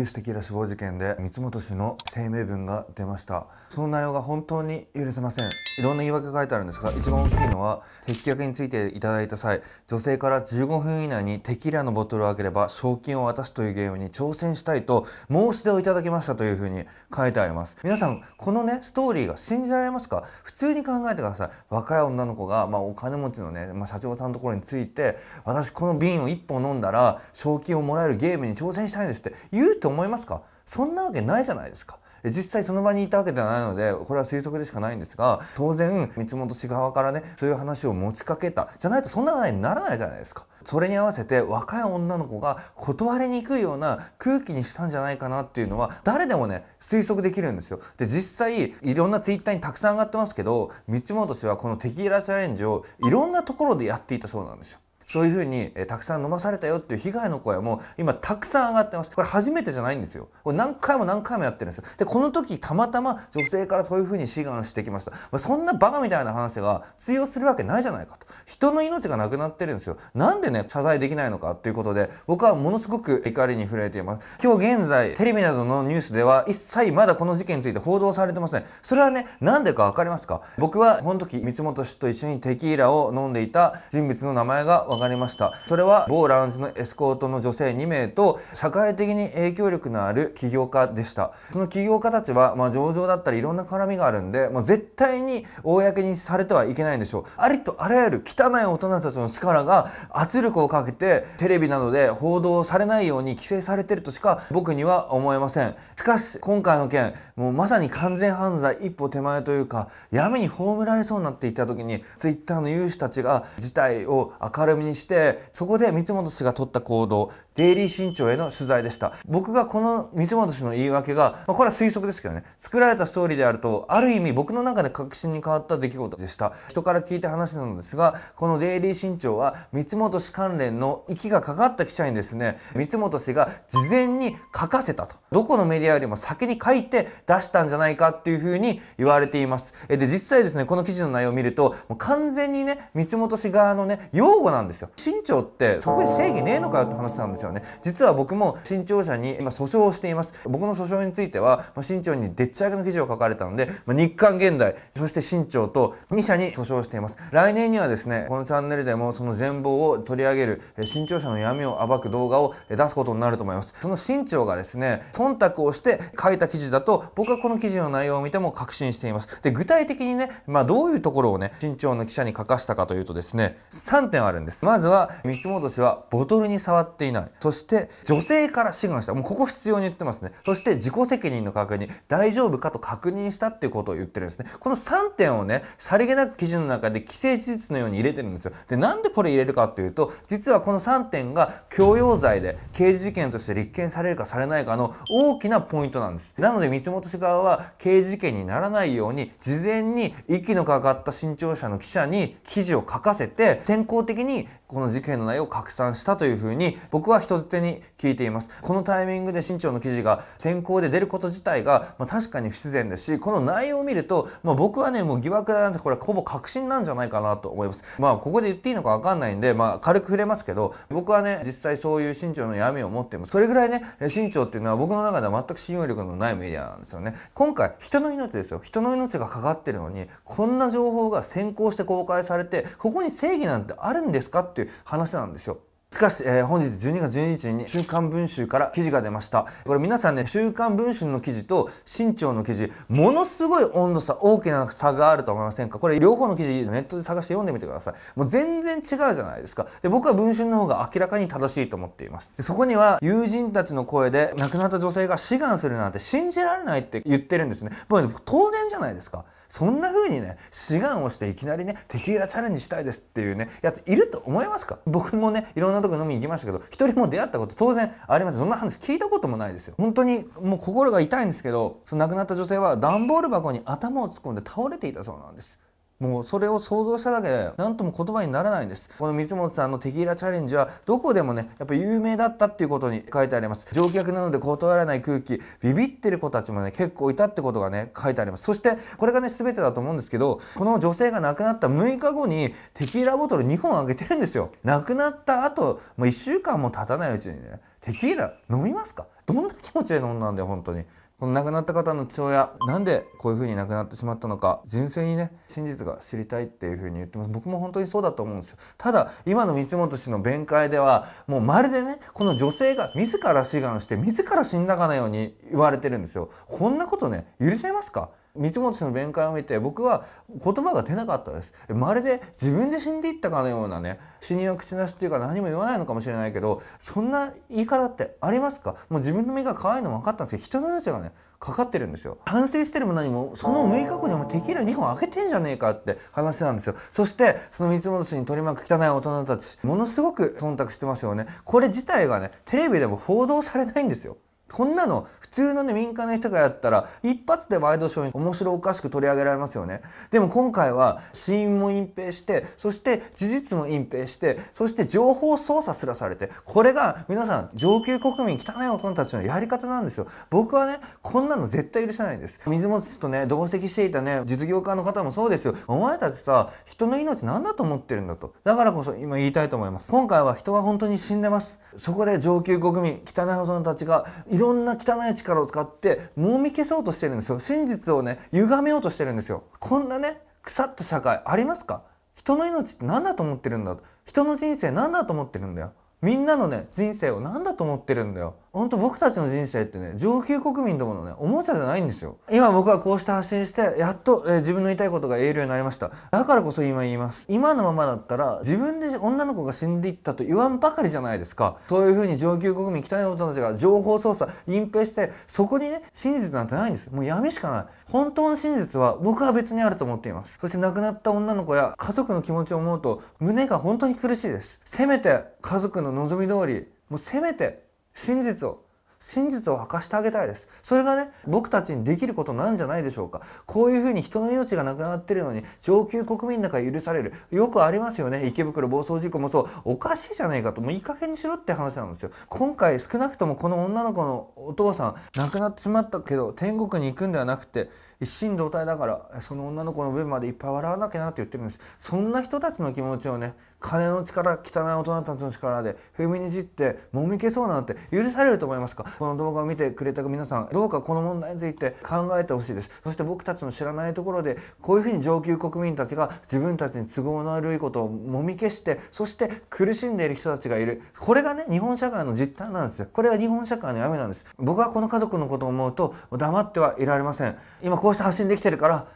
指宿平死亡事件で三本氏の声明文が出ましたその内容が本当に許せませんいろんな言い訳が書いてあるんですが一番大きいのは適客についていただいた際女性から15分以内にテキラのボトルを開ければ賞金を渡すというゲームに挑戦したいと申し出をいただきましたというふうに書いてあります皆さんこのねストーリーが信じられますか普通に考えてください若い女の子が、まあ、お金持ちのね、まあ、社長さんのところについて私この瓶を1本飲んだら賞金をもらえるゲームに挑戦したいんですって言うとと思いますかそんなわけないじゃないですか。実際その場にいたわけではないのでこれは推測でしかないんですが当然三本氏側からねそういう話を持ちかけたじゃないとそんな話にならないじゃないですかそれに合わせて若い女の子が断りにくいような空気にしたんじゃないかなっていうのは誰でもね推測できるんですよで実際いろんなツイッターにたくさん上がってますけど三本氏はこのテキーラチャレンジをいろんなところでやっていたそうなんですよそういうふうに、えー、たくさん飲まされたよっていう被害の声も今たくさん上がってますこれ初めてじゃないんですよこれ何回も何回もやってるんですよでこの時たまたま女性からそういうふうに志願してきました、まあ、そんなバカみたいな話が通用するわけないじゃないかと人の命がなくなってるんですよなんでね謝罪できないのかということで僕はものすごく怒りに震えています今日現在テレビなどのニュースでは一切まだこの事件について報道されてません、それはねなんでかわかりますか僕はこの時三本氏と一緒にテキーラを飲んでいた人物の名前が分かりましたそれは某ラウンジのエスコートの女性2名と社会的に影響力のある起業家でしたその起業家たちは、まあ、上場だったりいろんな絡みがあるんで、まあ、絶対に公にされてはいけないんでしょうありとあらゆる汚い大人たちの力が圧力をかけてテレビなどで報道されないように規制されてるとしか僕には思えませんしかし今回の件もうまさに完全犯罪一歩手前というか闇に葬られそうになっていた時に Twitter の有志たちが事態を明るみににしてそこで三本氏が取った行動デイリー新潮への取材でした。僕がこの三本氏の言い訳が、まあ、これは推測ですけどね、作られたストーリーであると、ある意味僕の中で確信に変わった出来事でした。人から聞いた話なのですが、このデイリー新潮は三本氏関連の息がかかった記者にですね、三本氏が事前に書かせたと。どこのメディアよりも先に書いて出したんじゃないかっていうふうに言われています。で、実際ですね、この記事の内容を見ると、もう完全にね、三本氏側のね、擁護なんですよ。新潮ってそこに正義ねえのかよって話なんですよ。よね実は僕も新潮社に今訴訟をしています僕の訴訟については、ま新潮にでっち上げの記事を書かれたので、ま日刊現代そして新潮と2社に訴訟しています来年にはですねこのチャンネルでもその全貌を取り上げる新潮社の闇を暴く動画を出すことになると思いますその新潮がですね忖度をして書いた記事だと僕はこの記事の内容を見ても確信していますで具体的にね、まあ、どういうところをね新潮の記者に書かしたかというとですね3点あるんですまずは三つ戻はボトルに触っていないそして女性から志願したもうここ必要に言ってますねそして自己責任の確認大丈夫かと確認したっていうことを言ってるんですねこの3点をねさりげなく記事の中で既成事実のように入れてるんですよでなんでこれ入れるかっていうと実はこの3点が強要罪で刑事事件として立件されるかされないかの大きなポイントなんですなので三本氏側は刑事事件にならないように事前に息のかかった新潮社の記者に記事を書かせて先行的にこの事件の内容を拡散したというふうに僕は人づてに聞いていますこのタイミングで新潮の記事が先行で出ること自体が、まあ、確かに不自然ですしこの内容を見ると、まあ、僕はねもう疑惑だなんてこれはほぼ確信なんじゃないかなと思いますまあここで言っていいのかわかんないんで、まあ、軽く触れますけど僕はね実際そういう新潮の闇を持っていますそれぐらいね新潮っていうのは僕の中では全く信用力のないメディアなんですよね今回人の命ですよ人の命がかかってるのにこんな情報が先行して公開されてここに正義なんてあるんですかってていう話なんですよ。しかし、えー、本日12月12日に週刊文春から記事が出ました。これ皆さんね、週刊文春の記事と新潮の記事、ものすごい温度差、大きな差があると思いませんかこれ両方の記事ネットで探して読んでみてください。もう全然違うじゃないですか。で、僕は文春の方が明らかに正しいと思っています。でそこには友人たちの声で亡くなった女性が志願するなんて信じられないって言ってるんですね。もう、ね、当然じゃないですか。そんな風にね、志願をしていきなりね、敵がチャレンジしたいですっていうね、やついると思いますか僕もね、いろんななとこ飲みに行きましたけど一人も出会ったこと当然あります。そんな話聞いたこともないですよ本当にもう心が痛いんですけどその亡くなった女性は段ボール箱に頭を突っ込んで倒れていたそうなんですもうそれを想像しただけで何とも言葉にならないんですこの三本さんのテキーラチャレンジはどこでもねやっぱ有名だったっていうことに書いてあります乗客なので断らない空気ビビってる子たちもね結構いたってことがね書いてありますそしてこれがね全てだと思うんですけどこの女性が亡くなった6日後にテキーラボトル2本あげてるんですよ亡くなった後もう1週間も経たないうちにねテキーラ飲みますかどんな気持ちで飲んだんだよ本当にこの亡くなった方の父親なんでこういうふうに亡くなってしまったのか純粋にね真実が知りたいっていうふうに言ってます僕も本当にそうだと思うんですよただ今の光本氏の弁解ではもうまるでねこの女性が自ら志願して自ら死んだかのように言われてるんですよこんなことね許せますか三本氏の弁解を見て僕は言葉が出なかったですまるで自分で死んでいったかのようなね死人は口なしっていうか何も言わないのかもしれないけどそんな言い方ってありますかもう自分の目が可愛いの分かったんですけど人の命がねかかってるんですよ反省してるも何もその6日後にもテキーラ2本開けてんじゃねえかって話なんですよそしてその三本氏に取り巻く汚い大人たちものすごく忖度してますよねこれ自体がねテレビでも報道されないんですよこんなの普通のね民間の人がやったら一発でワイドショーに面白おかしく取り上げられますよねでも今回は死因も隠蔽してそして事実も隠蔽してそして情報操作すらされてこれが皆さん上級国民汚い大人たちのやり方なんですよ僕はねこんなの絶対許せないんです水本とね同席していたね実業家の方もそうですよお前たちさ人の命何だと思ってるんだとだからこそ今言いたいと思います今回は人は本当に死んでますそこで上級国民汚い大人たちがいろんな汚い力を使ってもみ消そうとしてるんですよ真実をね歪めようとしてるんですよこんなね腐った社会ありますか人の命って何だと思ってるんだ人の人生何だと思ってるんだよみんなのね人生を何だと思ってるんだよ本当僕たちの人生ってね上級国民どものねおもちゃじゃないんですよ今僕はこうして発信してやっと、えー、自分の言いたいことが言えるようになりましただからこそ今言います今のままだったら自分で女の子が死んでいったと言わんばかりじゃないですかそういうふうに上級国民汚い大人たちが情報操作隠蔽してそこにね真実なんてないんですもう闇しかない本当の真実は僕は別にあると思っていますそして亡くなった女の子や家族の気持ちを思うと胸が本当に苦しいですせめて家族の望み通りもうせめて真実を真実を明かしてあげたいですそれがね僕たちにできることなんじゃないでしょうかこういうふうに人の命がなくなってるのに上級国民だから許されるよくありますよね池袋暴走事故もそうおかしいじゃないかともういい加減にしろって話なんですよ今回少なくともこの女の子のお父さん亡くなってしまったけど天国に行くんではなくて一心同体だからその女の子の分までいっぱい笑わなきゃなって言ってるんですそんな人たちの気持ちをね金の力汚い大人たちの力で踏みにじってもみ消そうなんて許されると思いますかこの動画を見てくれた皆さんどうかこの問題について考えてほしいですそして僕たちの知らないところでこういうふうに上級国民たちが自分たちに都合の悪いことをもみ消してそして苦しんでいる人たちがいるこれがね日本社会の実態なんですよこれが日本社会の闇なんです僕はこの家族のことを思うと黙ってはいられません今こうして発信できてるから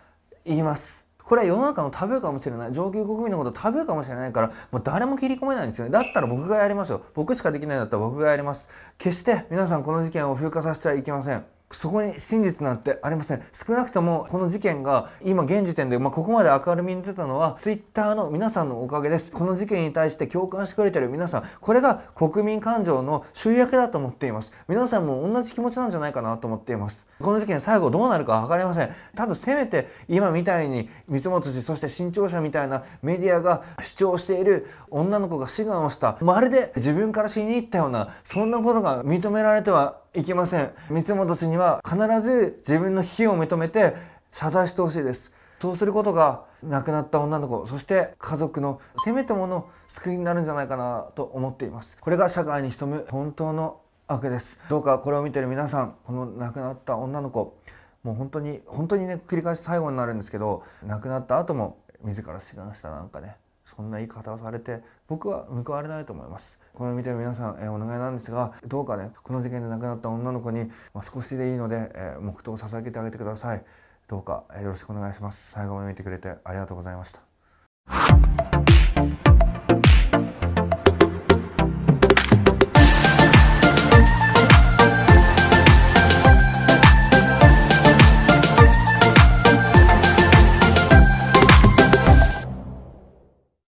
言いますこれは世の中のタブーかもしれない上級国民のことタブーかもしれないからもう誰も切り込めないんですよねだったら僕がやりますよ僕しかできないんだったら僕がやります決して皆さんこの事件を風化させてはいけませんそこに真実なんてありません少なくともこの事件が今現時点で、まあ、ここまで明るみに出たのは twitter の皆さんのおかげですこの事件に対して共感してくれてる皆さんこれが国民感情の集約だと思っています皆さんも同じ気持ちなんじゃないかなと思っていますこの事件最後どうなるか分かりませんただせめて今みたいに三本氏そして新潮社みたいなメディアが主張している女の子が志願をしたまるで自分から死に入ったようなそんなことが認められてはいけません三本氏には必ず自分の非を認めて謝罪してほしいですそうすることが亡くなった女の子そして家族のせめてもの救いになるんじゃないかなと思っていますこれが社会に潜む本当の悪ですどうかこれを見てる皆さんこの亡くなった女の子もう本当に本当にね繰り返し最後になるんですけど亡くなった後も自ら死なしたなんかねそんな言い方をされて僕は報われないと思いますこれを見てる皆さん、えお願いなんですがどうかねこの事件で亡くなった女の子に、ま少しでいいので、え黙祷を捧げてあげてくださいどうか、えよろしくお願いします最後まで見てくれてありがとうございました